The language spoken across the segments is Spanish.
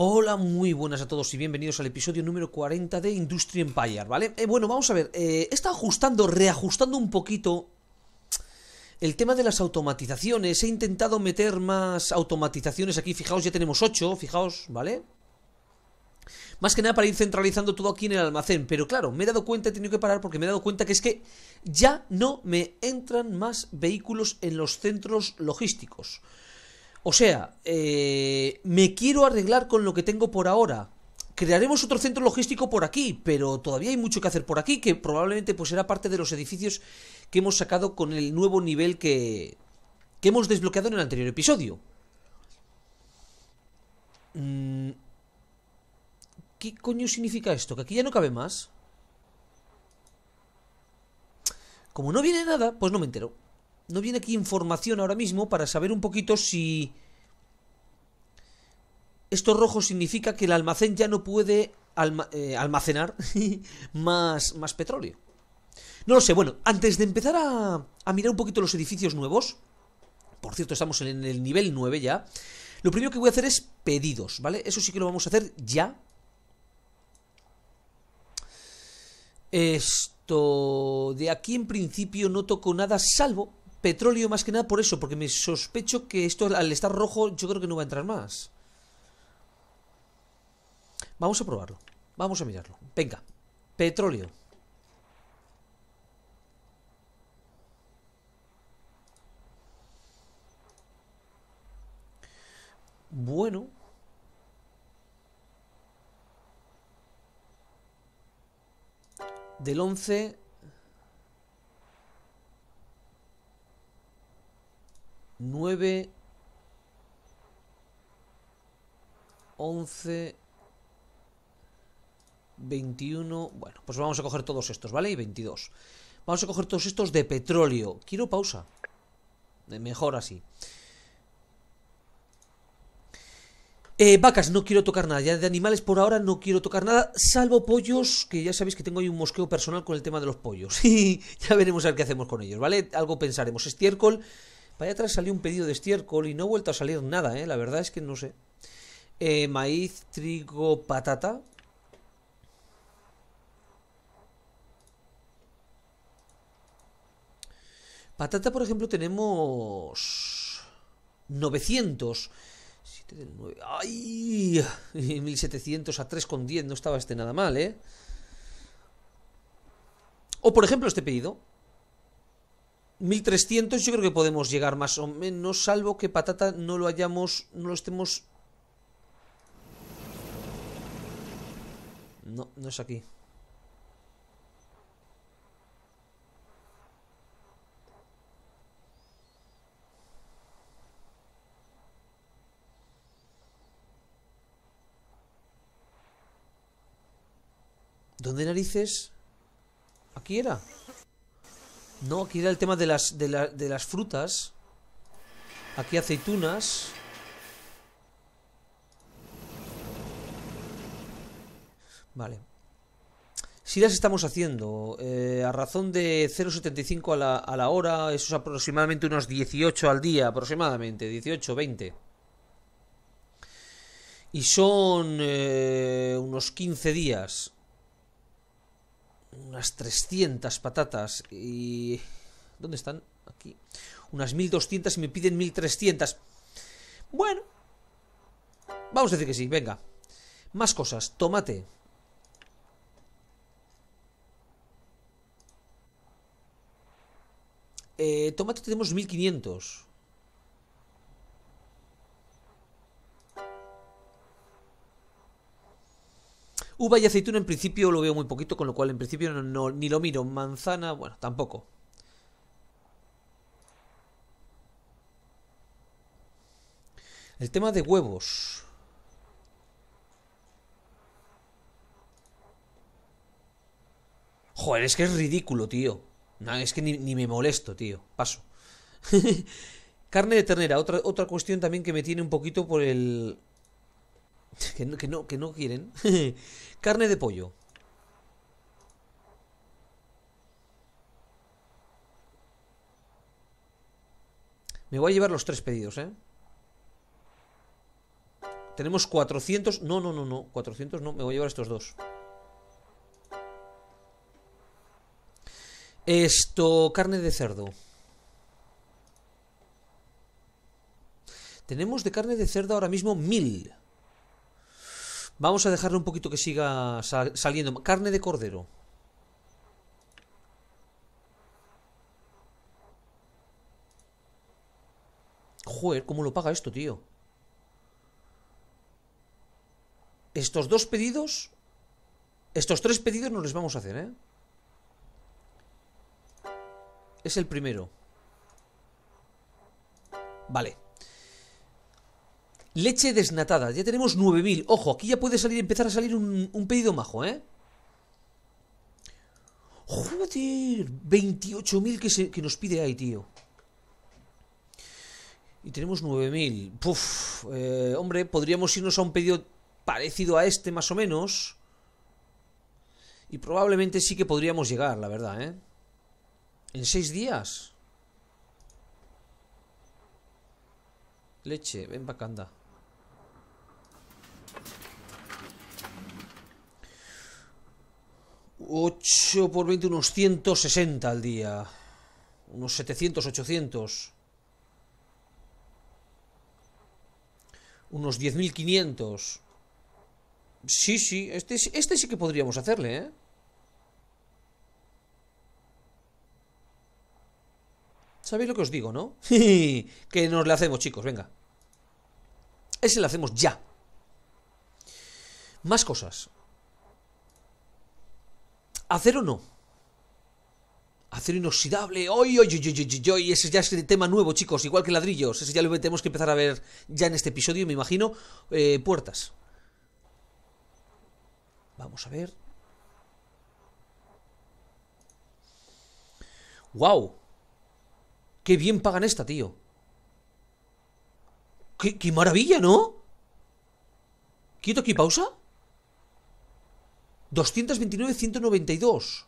Hola, muy buenas a todos y bienvenidos al episodio número 40 de Industry Empire, ¿vale? Eh, bueno, vamos a ver, eh, he estado ajustando, reajustando un poquito el tema de las automatizaciones, he intentado meter más automatizaciones aquí, fijaos, ya tenemos 8, fijaos, ¿vale? Más que nada para ir centralizando todo aquí en el almacén, pero claro, me he dado cuenta, he tenido que parar porque me he dado cuenta que es que ya no me entran más vehículos en los centros logísticos. O sea, eh, me quiero arreglar con lo que tengo por ahora. Crearemos otro centro logístico por aquí, pero todavía hay mucho que hacer por aquí, que probablemente pues será parte de los edificios que hemos sacado con el nuevo nivel que, que hemos desbloqueado en el anterior episodio. Mm, ¿Qué coño significa esto? ¿Que aquí ya no cabe más? Como no viene nada, pues no me entero. No viene aquí información ahora mismo para saber un poquito si... Esto rojo significa que el almacén ya no puede eh, almacenar más, más petróleo. No lo sé, bueno, antes de empezar a, a mirar un poquito los edificios nuevos, por cierto, estamos en el nivel 9 ya, lo primero que voy a hacer es pedidos, ¿vale? Eso sí que lo vamos a hacer ya. Esto... De aquí en principio no toco nada, salvo petróleo más que nada por eso, porque me sospecho que esto al estar rojo yo creo que no va a entrar más. Vamos a probarlo. Vamos a mirarlo. Venga, petróleo. Bueno. Del 11 9, 11, 21... Bueno, pues vamos a coger todos estos, ¿vale? Y 22. Vamos a coger todos estos de petróleo. Quiero pausa. Mejor así. Eh, vacas, no quiero tocar nada. Ya de animales por ahora no quiero tocar nada, salvo pollos, que ya sabéis que tengo ahí un mosqueo personal con el tema de los pollos. Y ya veremos a ver qué hacemos con ellos, ¿vale? Algo pensaremos. Estiércol, para allá atrás salió un pedido de estiércol y no ha vuelto a salir nada, ¿eh? La verdad es que no sé. Eh, maíz, trigo, patata. Patata, por ejemplo, tenemos 900. 7 del 9. ¡Ay! 1700 a 3,10. No estaba este nada mal, ¿eh? O, por ejemplo, este pedido. 1300 yo creo que podemos llegar más o menos, salvo que patata no lo hayamos, no lo estemos... No, no es aquí. ¿Dónde narices? Aquí era. No, aquí era el tema de las, de, de las frutas. Aquí aceitunas. Vale. Si las estamos haciendo eh, a razón de 0,75 a la, hora, eso es aproximadamente unos 18 al día, aproximadamente, 18, 20. Y son eh, unos 15 días unas 300 patatas y... ¿Dónde están? Aquí. Unas 1200 y me piden 1300. Bueno. Vamos a decir que sí, venga. Más cosas. Tomate. Eh, tomate tenemos 1500. Uva y aceituna en principio lo veo muy poquito, con lo cual en principio ni lo miro. Manzana, bueno, tampoco. El tema de huevos. Joder, es que es ridículo, tío. es que ni, ni me molesto, tío. Paso. Carne de ternera, otra, otra cuestión también que me tiene un poquito por el... que no, que no, quieren. Carne de pollo. Me voy a llevar los tres pedidos, ¿eh? Tenemos 400... No, no, no, no. 400 no. Me voy a llevar estos dos. Esto... Carne de cerdo. Tenemos de carne de cerdo ahora mismo mil. Vamos a dejarle un poquito que siga saliendo. Carne de cordero. Joder, ¿cómo lo paga esto, tío? Estos dos pedidos... Estos tres pedidos no les vamos a hacer, ¿eh? Es el primero. Vale. Leche desnatada. Ya tenemos 9.000. Ojo, aquí ya puede salir, empezar a salir un, pedido majo, ¿eh? Joder, 28.000 que, que nos pide ahí, tío. Y tenemos 9.000. Puf, eh, hombre, podríamos irnos a un pedido parecido a este, más o menos. Y probablemente sí que podríamos llegar, la verdad, ¿eh? En 6 días. Leche, ven bacanda 8 por 20, unos 160 al día. Unos 700, 800. Unos 10.500. Sí, sí, este, este sí que podríamos hacerle, ¿eh? ¿Sabéis lo que os digo, no? que nos le hacemos, chicos, venga. Ese lo hacemos ya. Más cosas. Acero no. Acero inoxidable. ¡Oy, oy, oy, oy, Ese ya es el tema nuevo, chicos. Igual que ladrillos. Ese ya lo tenemos que empezar a ver ya en este episodio, me imagino. Eh, puertas. Vamos a ver. ¡Wow! ¡Qué bien pagan esta, tío! ¡Qué, maravilla, ¿no? ¿Quieto aquí pausa? 192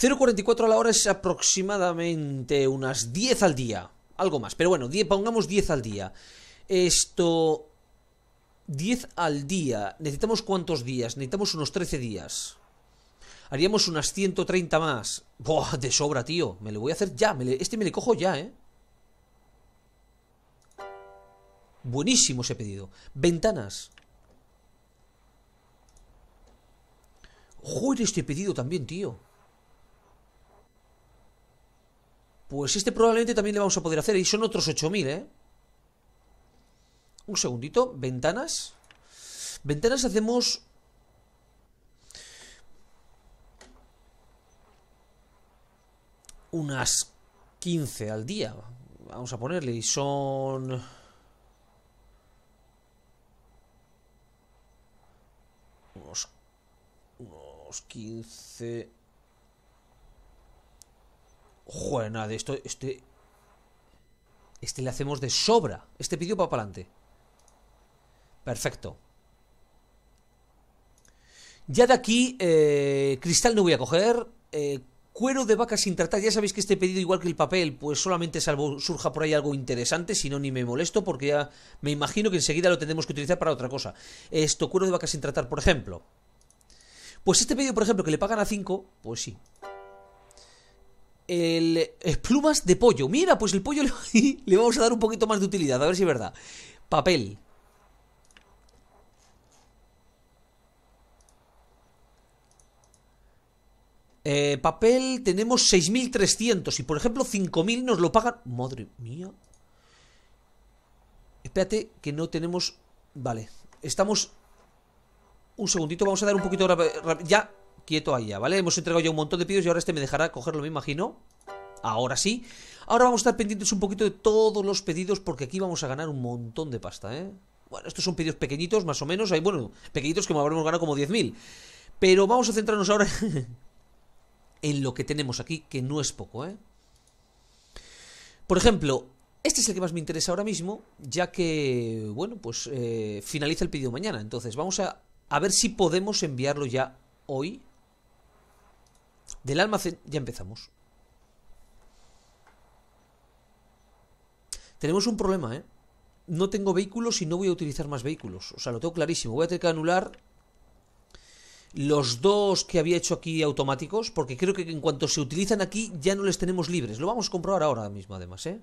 0,44 a la hora es aproximadamente unas 10 al día. Algo más, pero bueno, 10, pongamos 10 al día. Esto... 10 al día. ¿Necesitamos cuántos días? Necesitamos unos 13 días. Haríamos unas 130 más. Buah, de sobra, tío. Me lo voy a hacer ya. Me este me le cojo ya, ¿eh? Buenísimo ese pedido. Ventanas. Joder, este pedido también, tío. Pues este probablemente también le vamos a poder hacer. Y son otros 8000, ¿eh? Un segundito. Ventanas. Ventanas hacemos... Unas 15 al día. Vamos a ponerle. Y son... 15. Joder, nada, esto, este... Este le hacemos de sobra. Este pidió para adelante. Perfecto. Ya de aquí, eh, cristal no voy a coger. Eh, cuero de vaca sin tratar. Ya sabéis que este pedido, igual que el papel, pues solamente salvo surja por ahí algo interesante. Si no, ni me molesto porque ya me imagino que enseguida lo tendremos que utilizar para otra cosa. Esto, cuero de vaca sin tratar, por ejemplo. Pues este pedido, por ejemplo, que le pagan a 5, pues sí. El, plumas de pollo. Mira, pues el pollo le, vamos a dar un poquito más de utilidad, a ver si es verdad. Papel. Eh, papel tenemos 6.300 y por ejemplo 5.000 nos lo pagan... Madre mía. Espérate que no tenemos... Vale. Estamos un segundito, vamos a dar un poquito Ya, quieto allá, ¿vale? Hemos entregado ya un montón de pedidos y ahora este me dejará cogerlo, me imagino. Ahora sí. Ahora vamos a estar pendientes un poquito de todos los pedidos porque aquí vamos a ganar un montón de pasta, ¿eh? Bueno, estos son pedidos pequeñitos, más o menos. Hay, bueno, pequeñitos que me habremos ganado como 10.000. Pero vamos a centrarnos ahora en lo que tenemos aquí, que no es poco, ¿eh? Por ejemplo, este es el que más me interesa ahora mismo, ya que, bueno, pues eh, finaliza el pedido mañana. Entonces, vamos a a ver si podemos enviarlo ya hoy. Del almacén ya empezamos. Tenemos un problema, ¿eh? No tengo vehículos y no voy a utilizar más vehículos. O sea, lo tengo clarísimo. Voy a tener que anular los dos que había hecho aquí automáticos, porque creo que en cuanto se utilizan aquí ya no les tenemos libres. Lo vamos a comprobar ahora mismo, además, ¿eh?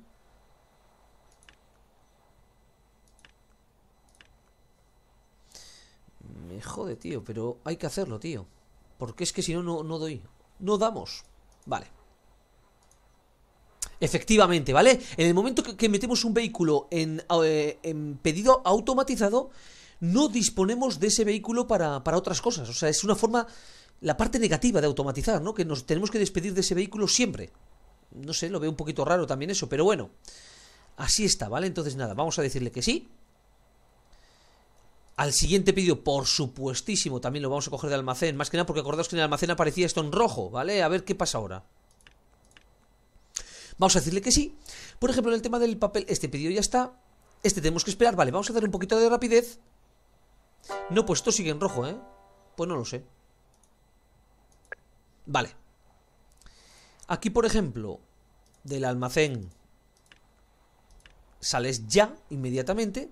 joder, tío, pero hay que hacerlo, tío. Porque es que si no, no doy. No damos. Vale. Efectivamente, ¿vale? En el momento que, metemos un vehículo en, eh, en, pedido automatizado, no disponemos de ese vehículo para, para otras cosas. O sea, es una forma, la parte negativa de automatizar, ¿no? Que nos tenemos que despedir de ese vehículo siempre. No sé, lo veo un poquito raro también eso, pero bueno. Así está, ¿vale? Entonces nada, vamos a decirle que sí. Al siguiente pedido, por supuestísimo, también lo vamos a coger de almacén. Más que nada porque acordaos que en el almacén aparecía esto en rojo, ¿vale? A ver qué pasa ahora. Vamos a decirle que sí. Por ejemplo, en el tema del papel, este pedido ya está. Este tenemos que esperar. Vale, vamos a darle un poquito de rapidez. No, pues esto sigue en rojo, ¿eh? Pues no lo sé. Vale. Aquí, por ejemplo, del almacén sales ya, inmediatamente.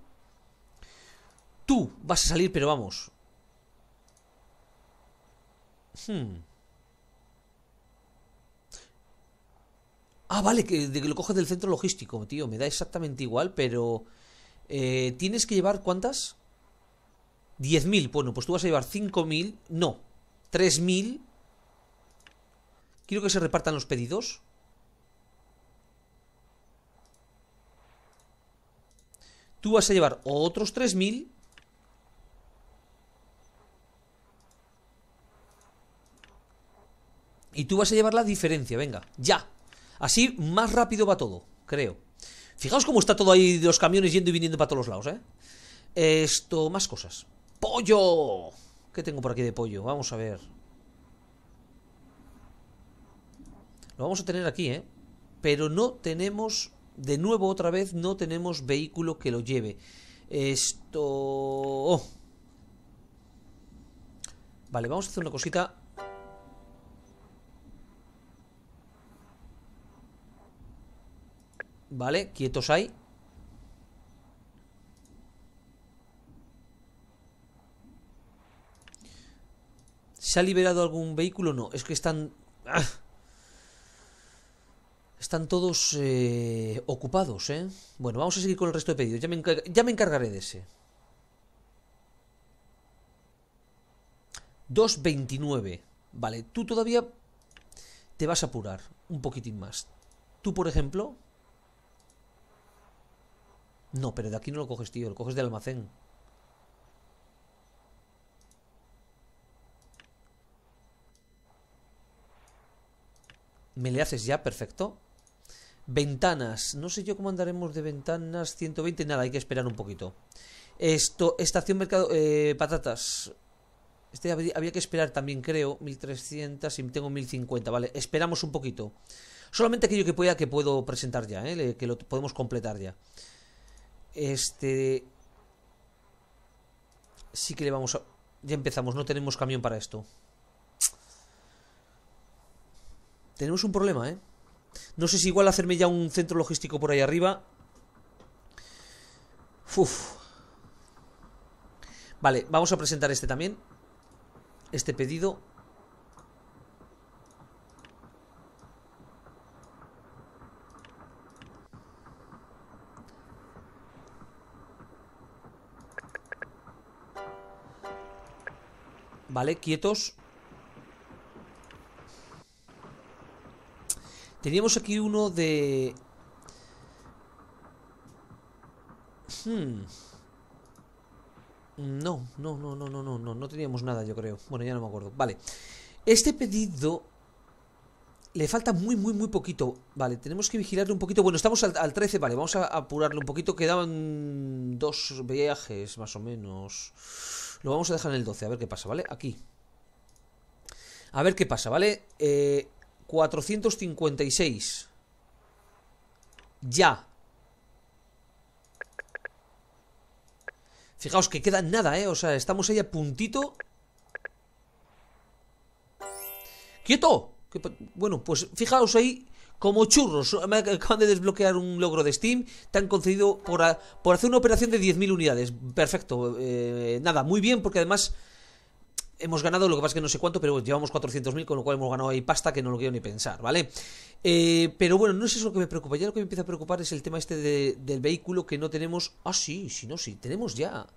Tú vas a salir, pero vamos. Hmm. Ah, vale, que, de que lo coges del centro logístico, tío. Me da exactamente igual, pero... Eh, ¿Tienes que llevar cuántas? 10.000. Bueno, pues tú vas a llevar 5.000. No, 3.000. Quiero que se repartan los pedidos. Tú vas a llevar otros 3.000. Y tú vas a llevar la diferencia, venga, ya. Así más rápido va todo, creo. Fijaos cómo está todo ahí de los camiones yendo y viniendo para todos los lados, ¿eh? Esto, más cosas. ¡Pollo! ¿Qué tengo por aquí de pollo? Vamos a ver. Lo vamos a tener aquí, ¿eh? Pero no tenemos... De nuevo, otra vez, no tenemos vehículo que lo lleve. Esto... Oh. Vale, vamos a hacer una cosita Vale, quietos ahí. ¿Se ha liberado algún vehículo? No, es que están... Ah, están todos eh, ocupados, ¿eh? Bueno, vamos a seguir con el resto de pedidos. Ya me, ya me encargaré de ese. 2.29. Vale, tú todavía te vas a apurar un poquitín más. Tú, por ejemplo, no, pero de aquí no lo coges, tío. Lo coges del almacén. Me le haces ya, perfecto. Ventanas. No sé yo cómo andaremos de ventanas 120. Nada, hay que esperar un poquito. Esto, estación mercado... Eh, patatas. Este había que esperar también, creo. 1300 y tengo 1050. Vale, esperamos un poquito. Solamente aquello que pueda que puedo presentar ya, ¿eh? que lo podemos completar ya. Este... Sí que le vamos a... Ya empezamos, no tenemos camión para esto. Tenemos un problema, ¿eh? No sé si igual hacerme ya un centro logístico por ahí arriba. Uf. Vale, vamos a presentar este también. Este pedido. Vale, quietos Teníamos aquí uno de... Hmm, no, no, no, no, no, no, no, no teníamos nada, yo creo. Bueno, ya no me acuerdo. Vale. Este pedido le falta muy, muy, muy poquito. Vale, tenemos que vigilarle un poquito. Bueno, estamos al, al 13, vale, vamos a apurarlo un poquito. Quedaban dos viajes, más o menos. Lo vamos a dejar en el 12, a ver qué pasa, ¿vale? Aquí. A ver qué pasa, ¿vale? Eh, 456. Ya. Fijaos que queda nada, ¿eh? O sea, estamos ahí a puntito. ¡Quieto! Bueno, pues fijaos ahí como churros. acaban de desbloquear un logro de Steam. Te han concedido por, por hacer una operación de 10.000 unidades. Perfecto. Eh, nada, muy bien, porque además hemos ganado, lo que pasa es que no sé cuánto, pero llevamos 400.000, con lo cual hemos ganado ahí pasta que no lo quiero ni pensar, ¿vale? Eh, pero bueno, no es eso lo que me preocupa. Ya lo que me empieza a preocupar es el tema este del vehículo que no tenemos. Ah, sí, sí, no, sí, tenemos ya.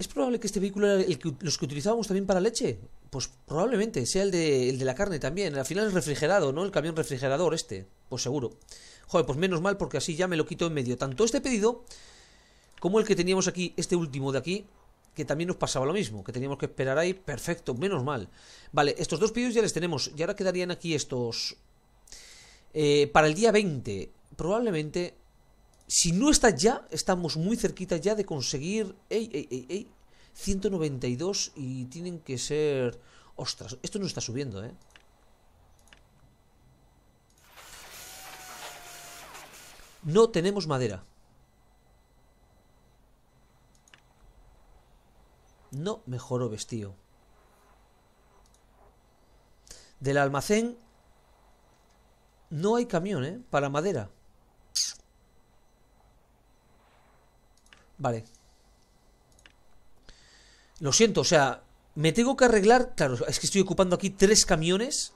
¿Es probable que este vehículo era el que, los que utilizábamos también para leche? Pues probablemente, sea el de, la carne también. Al final es refrigerado, ¿no? El camión refrigerador este. Pues seguro. Joder, pues menos mal porque así ya me lo quito en medio. Tanto este pedido como el que teníamos aquí, este último de aquí, que también nos pasaba lo mismo, que teníamos que esperar ahí. Perfecto, menos mal. Vale, estos dos pedidos ya les tenemos. Y ahora quedarían aquí estos... Eh, para el día 20. Probablemente si no está ya, estamos muy cerquita ya de conseguir 192 y tienen que ser... Ostras, esto no está subiendo, ¿eh? No tenemos madera. No mejoró vestido. Del almacén no hay camión, ¿eh? Para madera. Vale. Lo siento, o sea, me tengo que arreglar... Claro, es que estoy ocupando aquí tres camiones.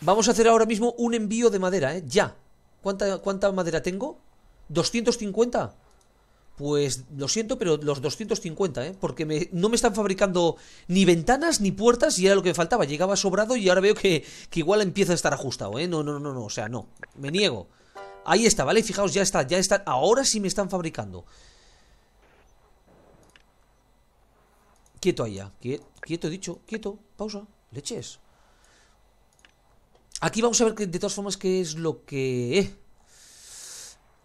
Vamos a hacer ahora mismo un envío de madera, ¿eh? Ya. ¿Cuánta, cuánta madera tengo? ¿250? pues lo siento, pero los 250, ¿eh? porque no me están fabricando ni ventanas ni puertas y era lo que me faltaba. Llegaba sobrado y ahora veo que, igual empieza a estar ajustado. ¿eh? No, no, no, no, o sea, no, me niego. Ahí está, ¿vale? Fijaos, ya está, ya está. Ahora sí me están fabricando. Quieto allá, quieto, dicho, quieto, pausa, leches. Aquí vamos a ver que, de todas formas qué es lo que... ¿eh?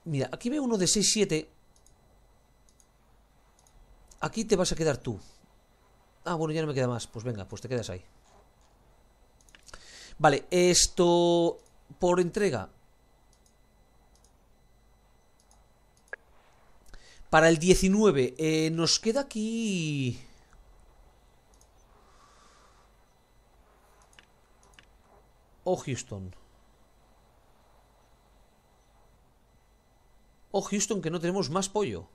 Mira, aquí veo uno de 6-7 Aquí te vas a quedar tú. Ah, bueno, ya no me queda más. Pues venga, pues te quedas ahí. Vale, esto por entrega. Para el 19, eh, nos queda aquí... Oh, Houston. Oh, Houston que no tenemos más pollo.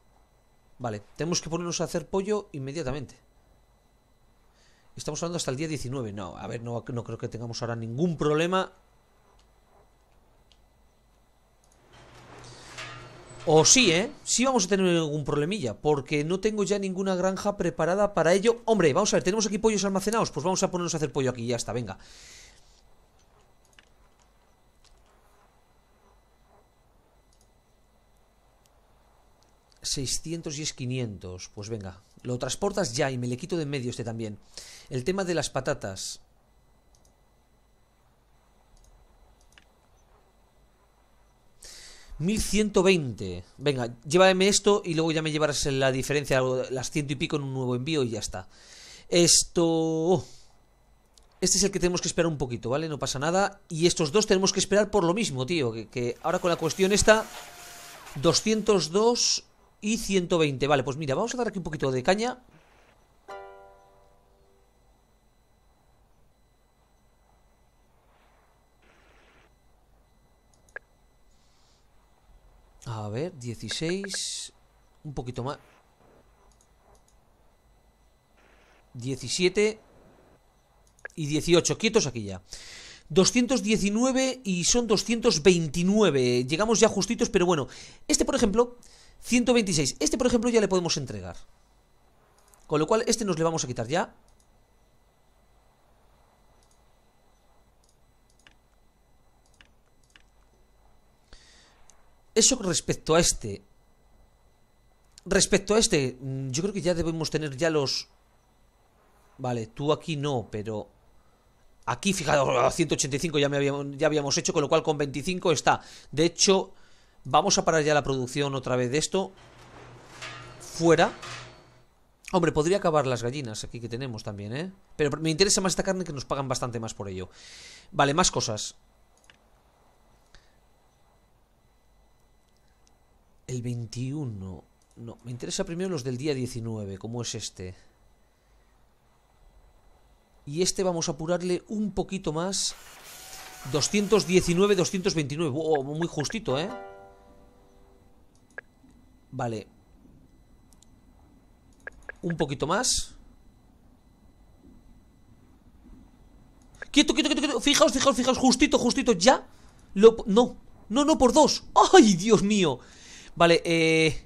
Vale, tenemos que ponernos a hacer pollo inmediatamente. Estamos hablando hasta el día 19. No, a ver, no, creo que tengamos ahora ningún problema. O sí, ¿eh? Sí vamos a tener algún problemilla, porque no tengo ya ninguna granja preparada para ello. Hombre, vamos a ver, tenemos aquí pollos almacenados, pues vamos a ponernos a hacer pollo aquí, ya está, venga. 600 y es 500. Pues venga, lo transportas ya y me le quito de en medio este también. El tema de las patatas. ...1120... Venga, llévame esto y luego ya me llevarás la diferencia... ...las ciento y pico en un nuevo envío y ya está. Esto... Oh, este es el que tenemos que esperar un poquito, ¿vale? No pasa nada. Y estos dos tenemos que esperar por lo mismo, tío. Que, ahora con la cuestión esta... 202 y 120. Vale, pues mira, vamos a dar aquí un poquito de caña. A ver, 16. Un poquito más. 17 y 18. Quietos aquí ya. 219 y son 229. Llegamos ya justitos, pero bueno. Este, por ejemplo, 126. Este, por ejemplo, ya le podemos entregar. Con lo cual, este nos le vamos a quitar ya. Eso respecto a este. Respecto a este, mm, yo creo que ya debemos tener ya los... Vale, tú aquí no, pero... Aquí, fijaos, 185 ya, me ya habíamos hecho, con lo cual con 25 está. De hecho, Vamos a parar ya la producción otra vez de esto. Fuera. Hombre, podría acabar las gallinas aquí que tenemos también, ¿eh? Pero me interesa más esta carne que nos pagan bastante más por ello. Vale, más cosas. El 21. No, me interesa primero los del día 19, como es este. Y este vamos a apurarle un poquito más. 219, 229. muy justito, ¿eh? Vale. Un poquito más. Quieto, quieto, quieto, Fijaos, fijaos, fijaos. Justito, justito. Ya. Lo... No. No, no, por dos. ¡Ay, Dios mío! Vale, eh...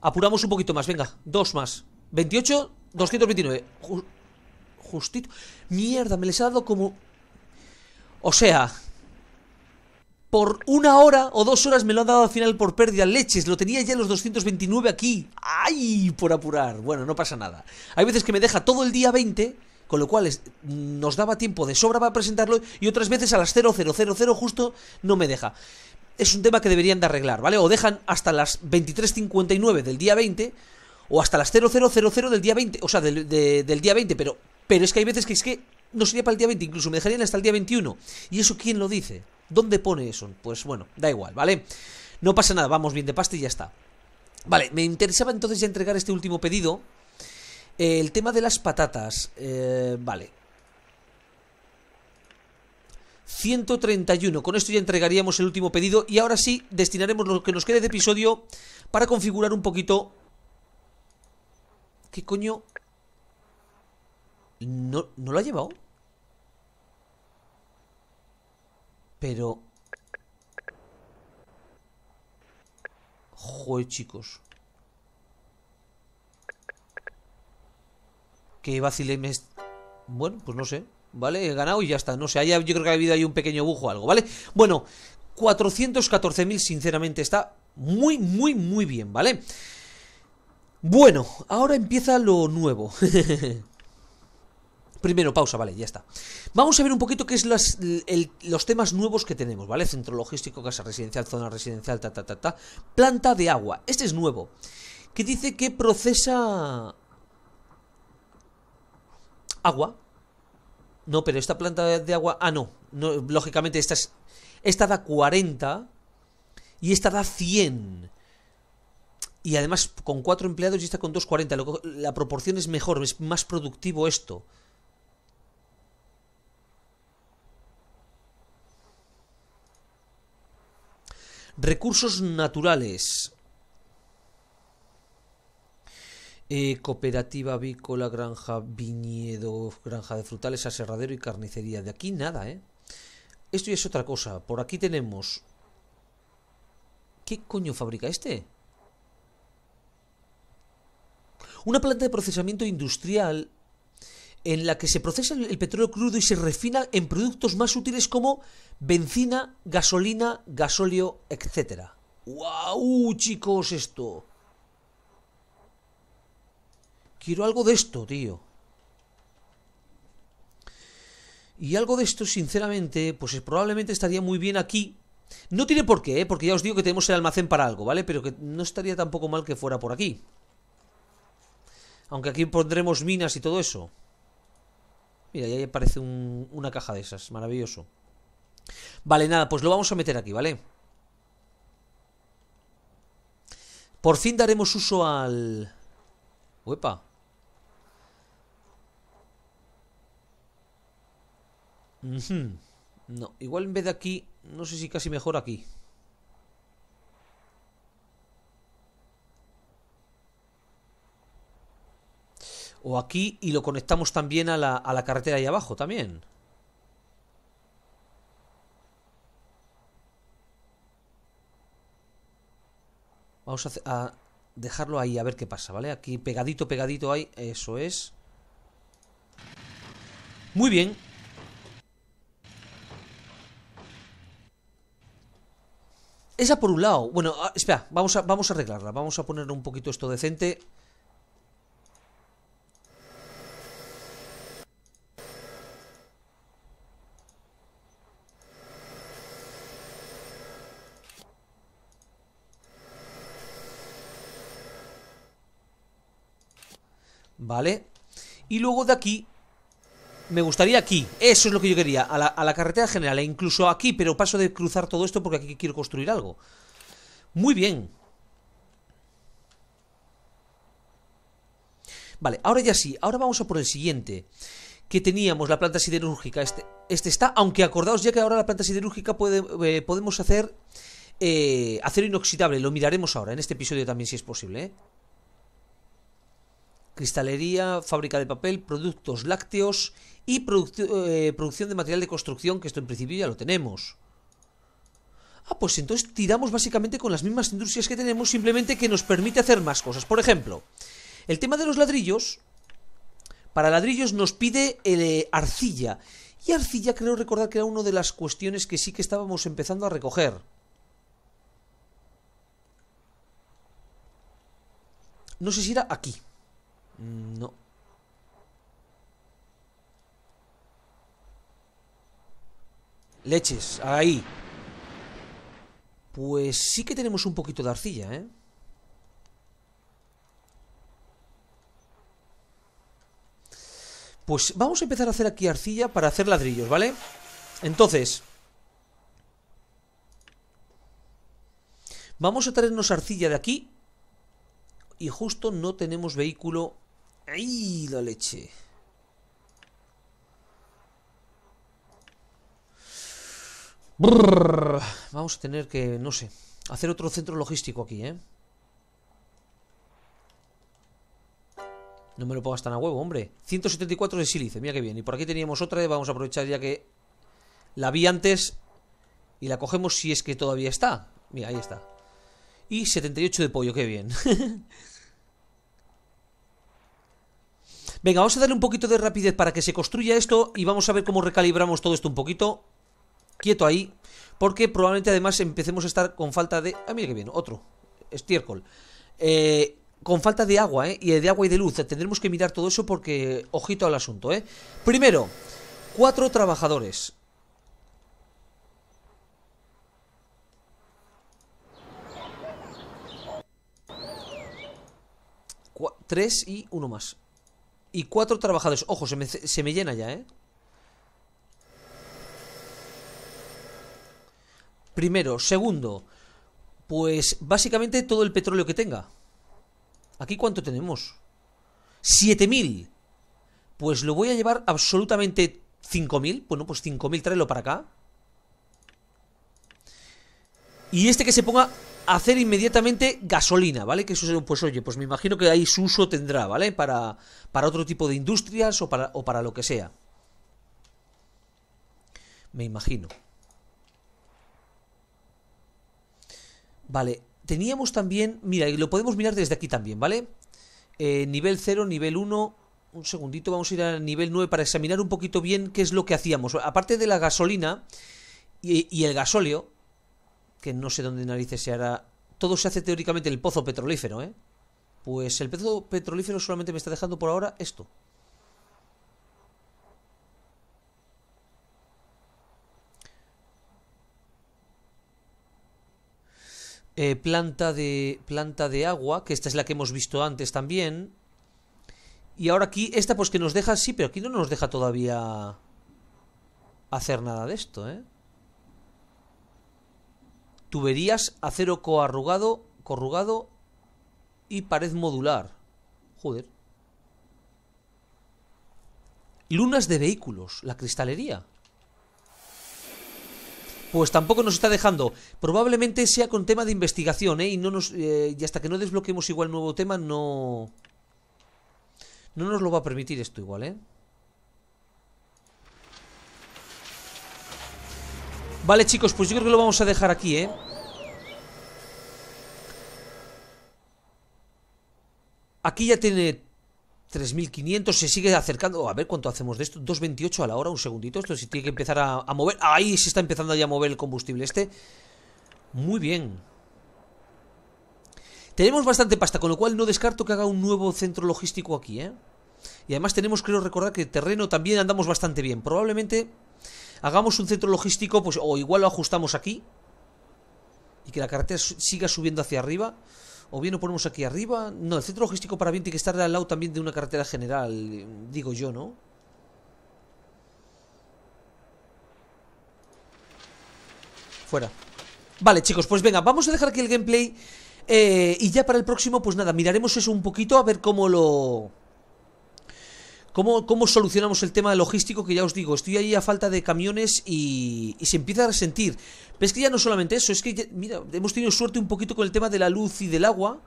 Apuramos un poquito más, venga. Dos más. 28, 229. Justito. Mierda, me les ha dado como... O sea, por una hora o dos horas me lo han dado al final por pérdida. Leches, lo tenía ya en los 229 aquí. ¡Ay! Por apurar. Bueno, no pasa nada. Hay veces que me deja todo el día 20, con lo cual nos daba tiempo de sobra para presentarlo, y otras veces a las 0000 justo no me deja. Es un tema que deberían de arreglar, ¿vale? O dejan hasta las 23.59 del día 20, o hasta las 0000 del día 20, o sea, del, día 20, pero, pero es que hay veces que es que no sería para el día 20, incluso me dejarían hasta el día 21. ¿Y eso quién lo dice? ¿Dónde pone eso? Pues bueno, da igual, ¿vale? No pasa nada, vamos bien de pasta y ya está. Vale, me interesaba entonces ya entregar este último pedido. Eh, el tema de las patatas, eh, vale. 131. Con esto ya entregaríamos el último pedido y ahora sí destinaremos lo que nos quede de episodio para configurar un poquito... ¿Qué coño? ¿No, ¿no lo ha llevado? Pero... Joder, chicos. qué vacile me... Bueno, pues no sé. ¿Vale? He ganado y ya está. No sé, yo creo que ha habido ahí un pequeño bujo o algo, ¿vale? Bueno, 414.000 sinceramente está muy, muy, muy bien, ¿vale? Bueno, ahora empieza lo nuevo. Primero pausa, vale, ya está. Vamos a ver un poquito qué es los temas nuevos que tenemos, ¿vale? Centro logístico, casa residencial, zona residencial, ta, ta, ta, ta. Planta de agua, este es nuevo, que dice que procesa agua. No, pero esta planta de agua... Ah, no, lógicamente esta, es, esta da 40 y esta da 100. Y además con 4 empleados y esta con 2,40. La proporción es mejor, es más productivo esto. Recursos naturales. Eh, cooperativa avícola, granja, viñedo, granja de frutales, aserradero y carnicería. De aquí nada, ¿eh? Esto ya es otra cosa. Por aquí tenemos... ¿Qué coño fabrica este? Una planta de procesamiento industrial en la que se procesa el petróleo crudo y se refina en productos más útiles como benzina, gasolina, gasóleo, etcétera ¡Guau, chicos, esto! Quiero algo de esto, tío. Y algo de esto, sinceramente, pues probablemente estaría muy bien aquí. No tiene por qué, ¿eh? porque ya os digo que tenemos el almacén para algo, ¿vale? Pero que no estaría tampoco mal que fuera por aquí. Aunque aquí pondremos minas y todo eso. Mira, ya aparece una caja de esas. Maravilloso. Vale, nada, pues lo vamos a meter aquí, ¿vale? Por fin daremos uso al... Uepa. No, igual en vez de aquí, no sé si casi mejor aquí. o aquí y lo conectamos también a la, a la carretera ahí abajo también. Vamos a, dejarlo ahí a ver qué pasa, ¿vale? Aquí pegadito, pegadito ahí, eso es. Muy bien. Esa por un lado. Bueno, ah, espera, vamos a, vamos a arreglarla. Vamos a poner un poquito esto decente. Vale Y luego de aquí Me gustaría aquí Eso es lo que yo quería A la, carretera general E incluso aquí Pero paso de cruzar todo esto Porque aquí quiero construir algo Muy bien Vale, ahora ya sí Ahora vamos a por el siguiente que teníamos la planta siderúrgica. Este, este está, aunque acordaos ya que ahora la planta siderúrgica puede, eh, podemos hacer eh, acero inoxidable. Lo miraremos ahora en este episodio también si es posible. ¿eh? cristalería, fábrica de papel, productos lácteos y eh, producción de material de construcción, que esto en principio ya lo tenemos. Ah, pues entonces tiramos básicamente con las mismas industrias que tenemos, simplemente que nos permite hacer más cosas. Por ejemplo, el tema de los ladrillos, para ladrillos nos pide eh, arcilla. Y arcilla creo recordar que era una de las cuestiones que sí que estábamos empezando a recoger. No sé si era aquí. Mm, no. Leches, ahí. Pues sí que tenemos un poquito de arcilla, ¿eh? Pues vamos a empezar a hacer aquí arcilla para hacer ladrillos, ¿vale? Entonces... Vamos a traernos arcilla de aquí. Y justo no tenemos vehículo ¡Ay, la leche! Vamos a tener que, no sé, hacer otro centro logístico aquí, ¿eh? No me lo puedo gastar a huevo, hombre. 174 de sílice, mira que bien. Y por aquí teníamos otra, vamos a aprovechar ya que la vi antes y la cogemos si es que todavía está. Mira, ahí está. Y 78 de pollo, qué bien. Venga, vamos a darle un poquito de rapidez para que se construya esto y vamos a ver cómo recalibramos todo esto un poquito. Quieto ahí, porque probablemente además empecemos a estar con falta de... Ah, mira que viene, otro, estiércol. Eh, con falta de agua, ¿eh? Y de agua y de luz. Tendremos que mirar todo eso porque ojito al asunto, ¿eh? Primero, cuatro trabajadores. tres y uno más y cuatro trabajadores. Ojo, se me, llena ya, ¿eh? Primero. Segundo. Pues básicamente todo el petróleo que tenga. ¿Aquí cuánto tenemos? mil! Pues lo voy a llevar absolutamente 5000. Bueno, pues 5000 tráelo para acá. Y este que se ponga hacer inmediatamente gasolina, ¿vale? Que eso, pues oye, pues me imagino que ahí su uso tendrá, ¿vale? Para, para otro tipo de industrias o para, o para lo que sea. Me imagino. Vale, teníamos también, mira, y lo podemos mirar desde aquí también, ¿vale? Eh, nivel 0, nivel 1, un segundito, vamos a ir al nivel 9 para examinar un poquito bien qué es lo que hacíamos. Aparte de la gasolina y, y el gasóleo, que no sé dónde narices se hará. Todo se hace teóricamente el pozo petrolífero, ¿eh? Pues el pozo petrolífero solamente me está dejando por ahora esto. Eh, planta, de, planta de agua, que esta es la que hemos visto antes también. Y ahora aquí, esta pues que nos deja, sí, pero aquí no nos deja todavía hacer nada de esto, ¿eh? Tuberías, acero coarrugado, corrugado y pared modular. Joder. Lunas de vehículos, la cristalería. Pues tampoco nos está dejando. Probablemente sea con tema de investigación, ¿eh? Y, no nos, eh, hasta que no desbloquemos igual nuevo tema, no... No nos lo va a permitir esto igual, ¿eh? Vale, chicos, pues yo creo que lo vamos a dejar aquí, ¿eh? Aquí ya tiene 3.500, se sigue acercando. A ver cuánto hacemos de esto. 2.28 a la hora, un segundito. Esto sí tiene que empezar a, mover. Ahí se está empezando ya a mover el combustible este. Muy bien. Tenemos bastante pasta, con lo cual no descarto que haga un nuevo centro logístico aquí, ¿eh? Y además tenemos, creo recordar que terreno también andamos bastante bien. Probablemente hagamos un centro logístico, pues o igual lo ajustamos aquí y que la carretera siga subiendo hacia arriba, o bien lo ponemos aquí arriba. No, el centro logístico para bien tiene que estar al lado también de una carretera general, digo yo, ¿no? Fuera. Vale, chicos, pues venga, vamos a dejar aquí el gameplay. Eh, y ya para el próximo, pues nada, miraremos eso un poquito a ver cómo lo... ¿Cómo, solucionamos el tema logístico? Que ya os digo, estoy ahí a falta de camiones y, se empieza a resentir. Pero es que ya no solamente eso, es que mira, hemos tenido suerte un poquito con el tema de la luz y del agua.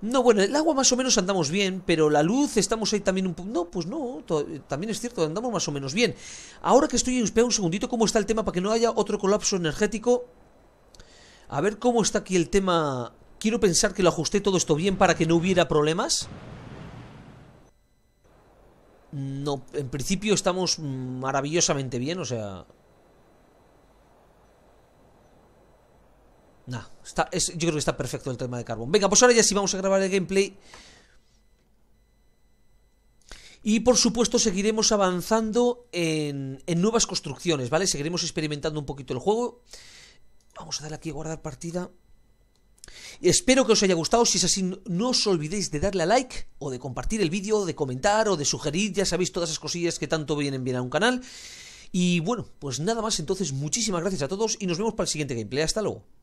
No, bueno, el agua más o menos andamos bien, pero la luz estamos ahí también un poco... No, pues no, también es cierto, andamos más o menos bien. Ahora que estoy, espera un segundito cómo está el tema para que no haya otro colapso energético. A ver cómo está aquí el tema... Quiero pensar que lo ajusté todo esto bien para que no hubiera problemas. No, en principio estamos maravillosamente bien, o sea... Nah, yo creo que está perfecto el tema de carbón. Venga, pues ahora ya sí vamos a grabar el gameplay. Y por supuesto seguiremos avanzando en, en nuevas construcciones, ¿vale? Seguiremos experimentando un poquito el juego. Vamos a darle aquí a guardar partida. Espero que os haya gustado, si es así no os olvidéis de darle a like o de compartir el vídeo, de comentar o de sugerir, ya sabéis todas esas cosillas que tanto vienen bien a un canal. Y bueno, pues nada más entonces, muchísimas gracias a todos y nos vemos para el siguiente gameplay, hasta luego.